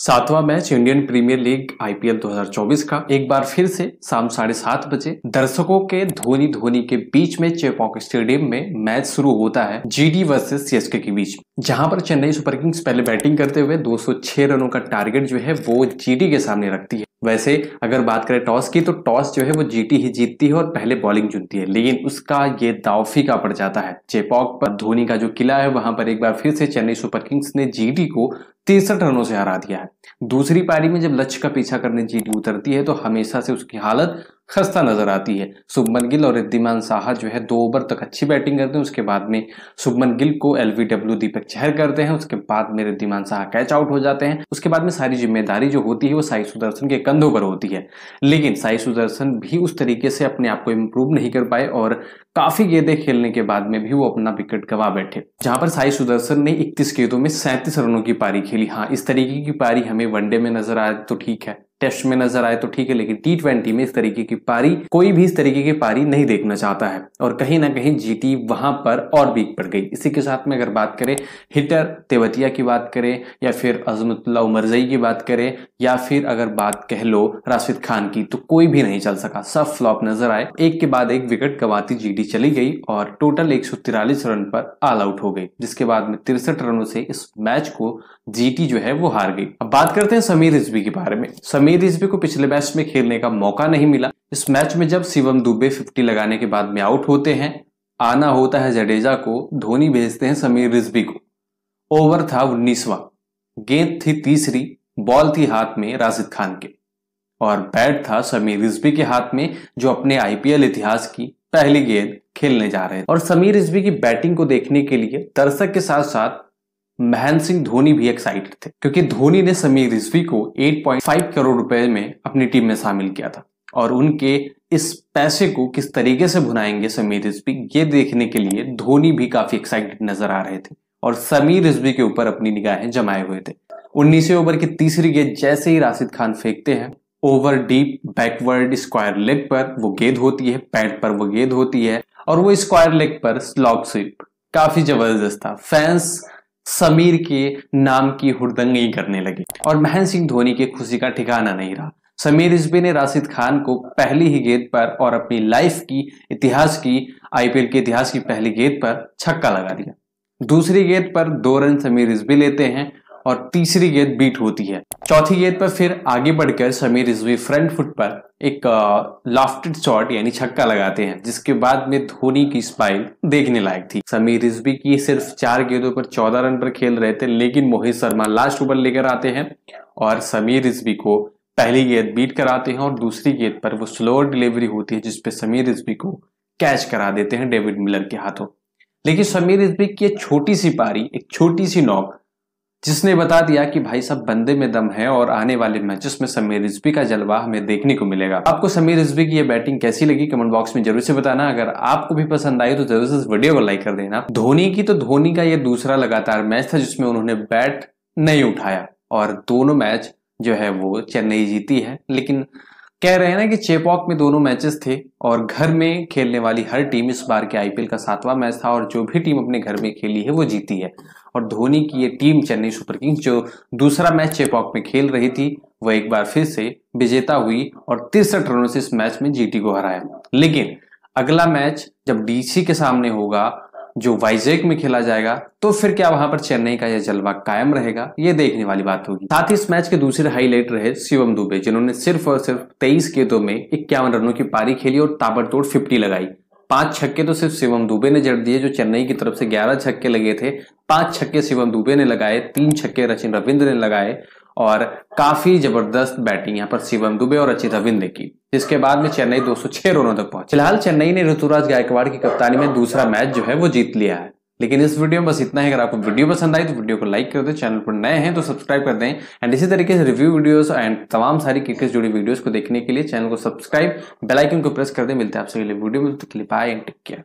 सातवां match Indian Premier League IPL 2024 का एक बार फिर से शाम साढ़े सात बजे दर्शकों के धोनी धोनी के बीच में चेपॉक स्टेडियम में मैच शुरू होता है जीडी वर्सेस सीएसके के बीच जहां पर चेन्नई सुपर किंग्स पहले बैटिंग करते हुए 206 रनों का टारगेट जो है वो जीडी के सामने रखती है वैसे अगर बात करें टॉस की तो टॉस जो है वो जीटी ही जीतती है और पहले बॉलिंग चुनती है लेकिन उसका ये दाव फीका पड़ जाता है चेपॉक पर धोनी का जो किला है वहां पर एक बार फिर से चेन्नई सुपर किंग्स ने जीटी को तिरसठ रनों से हरा दिया है दूसरी पारी में जब लक्ष्य का पीछा करने जीटी उतरती है तो हमेशा से उसकी हालत खस्ता नजर आती है शुभमन गिल और रिद्धिमान साहा जो है दो ओवर तक अच्छी बैटिंग करते हैं उसके बाद में शुभमन गिल को एल दीपक चहर करते हैं उसके बाद में रिद्धिमान साहा कैच आउट हो जाते हैं उसके बाद में सारी जिम्मेदारी जो होती है वो साई सुदर्शन के कंधों पर होती है लेकिन साई सुदर्शन भी उस तरीके से अपने आप को इम्प्रूव नहीं कर पाए और काफी गेंदे खेलने के बाद में भी वो अपना विकेट गवा बैठे जहां पर साई सुदर्शन ने इकतीस गेंदों में सैंतीस रनों की पारी खेली हाँ इस तरीके की पारी हमें वनडे में नजर आए तो ठीक है टेस्ट में नजर आए तो ठीक है लेकिन टी ट्वेंटी में इस तरीके की पारी कोई भी इस तरीके की पारी नहीं देखना चाहता है और कहीं ना कहीं जीटी वहां पर और वीक पड़ गई इसी के साथ में अगर बात करें हिटर तेवतिया की बात करें या फिर अजमतुल्ला उमरजई की बात करें या फिर अगर बात कह लो राशिद खान की तो कोई भी नहीं चल सका सब फ्लॉप नजर आए एक के बाद एक विकेट गवाती जीटी चली गई और टोटल एक रन पर ऑल आउट हो गई जिसके बाद में तिरसठ रनों से इस मैच को जीटी जो है वो हार गई अब बात करते हैं समीर रिजवी के बारे में समीर हमें रिजवी को पिछले मैच में खेलने का मौका नहीं मिला इस मैच में जब शिवम दुबे फिफ्टी लगाने के बाद में आउट होते हैं आना होता है जडेजा को धोनी भेजते हैं समीर रिजवी को ओवर था उन्नीसवा गेंद थी तीसरी बॉल थी हाथ में राशिद खान के और बैट था समीर रिजवी के हाथ में जो अपने आईपीएल इतिहास की पहली गेंद खेलने जा रहे हैं और समीर रिजवी की बैटिंग को देखने के लिए दर्शक के साथ साथ महेंद्र सिंह धोनी भी एक्साइटेड थे क्योंकि धोनी ने समीर रिजवी को 8.5 करोड़ रुपए में अपनी टीम में शामिल किया था और उनके इस पैसे को किस तरीके से भुनाएंगे समीर रिजवी ये देखने के लिए धोनी भी काफी एक्साइटेड नजर आ रहे थे और समीर रिजवी के ऊपर अपनी निगाहें जमाए हुए थे उन्नीसवें ओवर की तीसरी गेंद जैसे ही राशिद खान फेंकते हैं over deep backward square leg पर वो गेंद होती है पैड पर वो गेंद होती है और वो स्क्वायर लेग पर स्लॉग स्वीप काफी जबरदस्त था फैंस समीर के नाम की हुड़दंगी करने लगे और महेंद्र सिंह धोनी की खुशी का ठिकाना नहीं रहा समीर रिजवी ने राशिद खान को पहली ही गेंद पर और अपनी लाइफ की इतिहास की आईपीएल के इतिहास की पहली गेंद पर छक्का लगा दिया दूसरी गेंद पर दो रन समीर रिजवी लेते हैं और तीसरी गेंद बीट होती है चौथी गेंद पर फिर आगे बढ़कर समीर रिजवी फ्रंट फुट पर एक लाफ्टेड शॉट यानी छक्का लगाते हैं जिसके बाद में धोनी की स्माइल देखने लायक थी समीर रिजवी की सिर्फ चार गेंदों पर चौदह रन पर खेल रहे थे लेकिन मोहित शर्मा लास्ट ओवर लेकर आते हैं और समीर रिजवी को पहली गेंद बीट कराते हैं और दूसरी गेंद पर वो स्लोअर डिलीवरी होती है जिसपे समीर रिजवी को कैच करा देते हैं डेविड मिलर के हाथों लेकिन समीर रिजवी की एक छोटी सी पारी एक छोटी सी नॉक जिसने बता दिया कि भाई सब बंदे में दम है और आने वाले मैचेस में समीर रिजवी का जलवा हमें देखने को मिलेगा आपको समीर रिजवी की ये बैटिंग कैसी लगी कमेंट बॉक्स में जरूर से बताना अगर आपको भी पसंद आई तो जरूर से इस वीडियो को लाइक कर देना धोनी की तो धोनी का ये दूसरा लगातार मैच था जिसमें उन्होंने बैट नहीं उठाया और दोनों मैच जो है वो चेन्नई जीती है लेकिन कह रहे हैं ना कि चेपॉक में दोनों मैचेस थे और घर में खेलने वाली हर टीम इस बार के आईपीएल का सातवां मैच था और जो भी टीम अपने घर में खेली है वो जीती है और धोनी की ये टीम चेन्नई सुपर किंग्स जो दूसरा मैच चेपॉक में खेल रही थी वह एक बार फिर से विजेता हुई और तिरसठ रनों से इस मैच में जीटी को हराया लेकिन अगला मैच जब डीसी के सामने होगा जो वाइजेक में खेला जाएगा तो फिर क्या वहां पर चेन्नई का यह जलवा कायम रहेगा ये देखने वाली बात होगी साथ ही इस मैच के दूसरे हाईलाइट रहे शिवम दुबे जिन्होंने सिर्फ और सिर्फ तेईस गेंदों में इक्यावन रनों की पारी खेली और ताबड़तोड़ फिफ्टी लगाई पांच छक्के तो सिर्फ शिवम दुबे ने जड़ दिए जो चेन्नई की तरफ से ग्यारह छक्के लगे थे पांच छक्के शिवम दुबे ने लगाए तीन छक्के रचिन रविंद्र ने लगाए और काफी जबरदस्त बैटिंग यहाँ पर शिवम दुबे और रचित रविंद्र की जिसके बाद में चेन्नई 206 रनों तक पहुंच फिलहाल चेन्नई ने ऋतुराज गायकवाड़ की कप्तानी में दूसरा मैच जो है वो जीत लिया है लेकिन इस वीडियो में बस इतना है अगर आपको वीडियो पसंद आई तो वीडियो को लाइक कर दें चैनल पर नए हैं तो सब्सक्राइब कर दें एंड इसी तरीके से रिव्यू वीडियोस एंड तमाम सारी क्रिकेट से जुड़ी वीडियोस को देखने के लिए चैनल को सब्सक्राइब आइकन को प्रेस कर दें मिलते हैं आपसे अगले वीडियो में तो क्लिप आए एंड टेक केयर